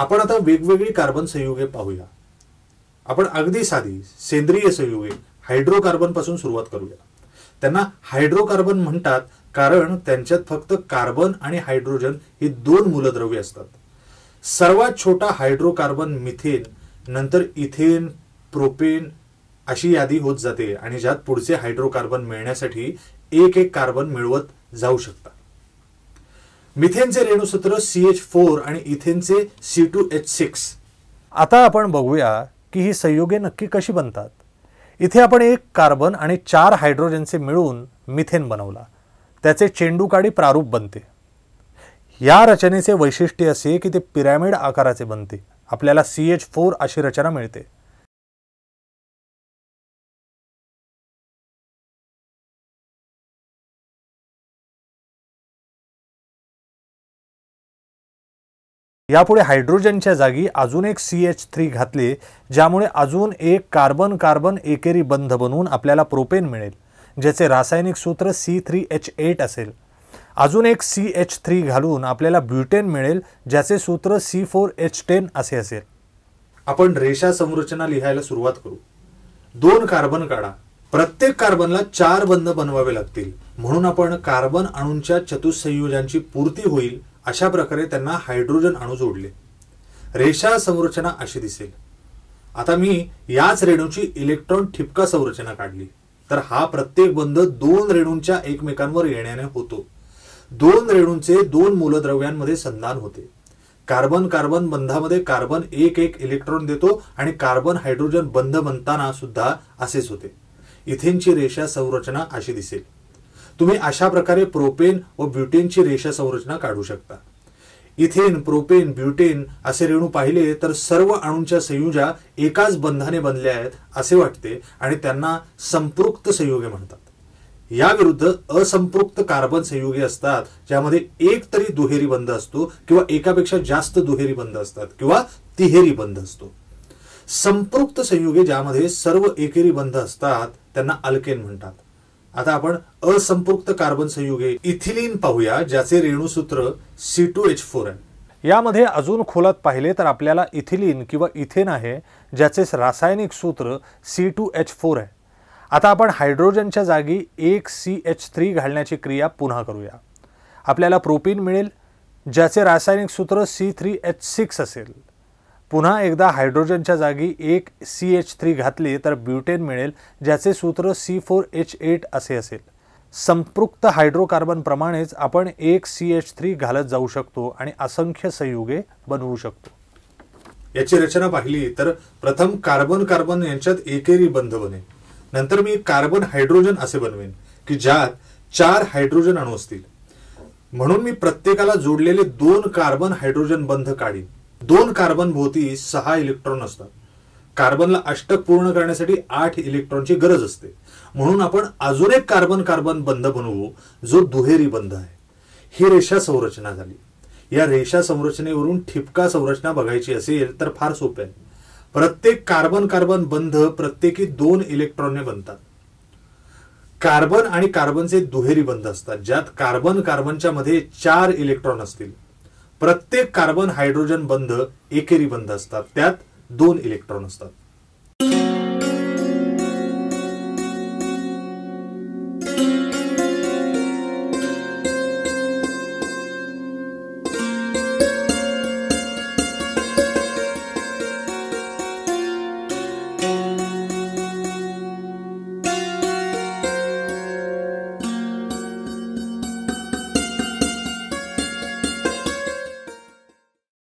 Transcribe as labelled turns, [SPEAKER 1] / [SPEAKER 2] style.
[SPEAKER 1] आपण आता वेगवेगळी कार्बन संयुगे पाहूया आपण अगदी साधी सेंद्रिय संयुगे हायड्रोकार्बन पासून सुरुवात करूया त्यांना हायड्रोकार्बन म्हणतात कारण त्यांच्यात फक्त कार्बन आणि हायड्रोजन ही दोन मूलद्रव्ये असतात सर्वात छोटा हायड्रोकार्बन मिथेन नंतर इथेन प्रोपेन अशी यादी होत जाते आणि ज्यात पुढचे हायड्रोकार्बन मिळण्यासाठी एक एक कार्बन मिळवत जाऊ शकतात मिथेनचे रेणूसूत्र सी एच फोर आणि इथेनचे सी टू एच सिक्स आता आपण बघूया की ही संयोगे नक्की कशी बनतात इथे आपण एक कार्बन आणि चार हायड्रोजनचे मिळून मिथेन बनवला त्याचे चेंडू काडी प्रारूप बनते या रचनेचे वैशिष्ट्य असे की ते पिरॅमिड आकाराचे बनते आपल्याला सी एच फोर अशी रचना मिळते यापुढे हायड्रोजनच्या जागी अजून एक सी एच थ्री घातले ज्यामुळे अजून एक कार्बन कार्बन एकेरी बंध बनवून आपल्याला प्रोपेन मिळेल ज्याचे रासायनिक सूत्र सी थ्री एच एट असेल अजून एक सी एच थ्री घालून आपल्याला ब्युटेन मिळेल ज्याचे सूत्र सी फोर एच टेन असे असेल आपण रेषा संरचना लिहायला सुरुवात करू दोन कार्बन काढा प्रत्येक कार्बनला चार बंध बनवावे लागतील म्हणून आपण कार्बन अणूंच्या चतुसंयोजांची पूर्ती होईल अशा प्रकारे त्यांना हायड्रोजन अणू जोडले रेषा संरचना अशी दिसेल आता मी याच रेणूची इलेक्ट्रॉन ठिपका संरचना काढली तर हा प्रत्येक बंध दोन रेणूंच्या एकमेकांवर येण्याने होतो दोन रेणूंचे दोन मूलद्रव्यांमध्ये संधान होते कार्बन कार्बन बंधामध्ये कार्बन एक एक इलेक्ट्रॉन देतो आणि कार्बन हायड्रोजन बंध बनताना सुद्धा असेच होते इथेनची रेषा संरचना अशी दिसेल तुम्ही अशा प्रकारे प्रोपेन व ब्युटेनची रेषा संरचना काढू शकता इथेन प्रोपेन ब्युटेन असे रेणू पाहिले तर सर्व अणूंच्या संयुजा एकाच बंधाने बनल्या आहेत असे वाटते आणि त्यांना संपृक्त संयुगे म्हणतात याविरुद्ध असंपृक्त कार्बन संयुगे असतात ज्यामध्ये एक तरी दुहेरी बंध असतो किंवा एकापेक्षा जास्त दुहेरी बंध असतात किंवा तिहेरी बंध असतो संपृक्त संयुगे ज्यामध्ये सर्व एकेरी बंध असतात त्यांना अल्केन म्हणतात आता आपण असंपृक्त कार्बन संयुगे इथिलीन पाहूया ज्याचे रेणूसूत्र सी टू एच फोर आहे यामध्ये अजून खोलात पाहिले तर आपल्याला इथिलीन किंवा इथेन आहे ज्याचे रासायनिक सूत्र सी टू एच फोर आहे आता आपण हायड्रोजनच्या जागी एक सी एच थ्री घालण्याची क्रिया पुन्हा करूया आपल्याला प्रोपीन मिळेल ज्याचे रासायनिक सूत्र सी थ्री एच सिक्स असेल पुन्हा एकदा हायड्रोजनच्या जागी एक सी एच थ्री घातली तर ब्युटेन मिळेल ज्याचे सूत्र सी फोर एच एट असे असेल संपृक्त हायड्रोकार्बनप्रमाणेच आपण एक सी एच थ्री घालत जाऊ शकतो आणि असंख्य संयुगे बनवू शकतो याची रचना पाहिली तर प्रथम कार्बन कार्बन यांच्यात एकेरी बंध बने नंतर मी कार्बन हायड्रोजन असे बनवेन की ज्यात चार हायड्रोजन अणू असतील म्हणून मी प्रत्येकाला जोडलेले दोन कार्बन हायड्रोजन बंध काढीन दोन कार्बन भोवती सहा इलेक्ट्रॉन असतात कार्बनला अष्टक पूर्ण करण्यासाठी आठ इलेक्ट्रॉनची गरज असते म्हणून आपण अजून एक कार्बन कार्बन बंध बनवू जो दुहेरी बंध आहे ही रेषा संरचना झाली या रेषा संरचनेवरून ठिपका संरचना बघायची असेल तर फार सोपे आहे प्रत्येक कार्बन कार्बन बंध प्रत्येकी दोन इलेक्ट्रॉनने बनतात कार्बन आणि कार्बनचे दुहेरी बंध असतात ज्यात कार्बन कार्बनच्या मध्ये चार इलेक्ट्रॉन असतील प्रत्येक कार्बन हायड्रोजन बंध एकेरी बंध असतात त्यात दोन इलेक्ट्रॉन असतात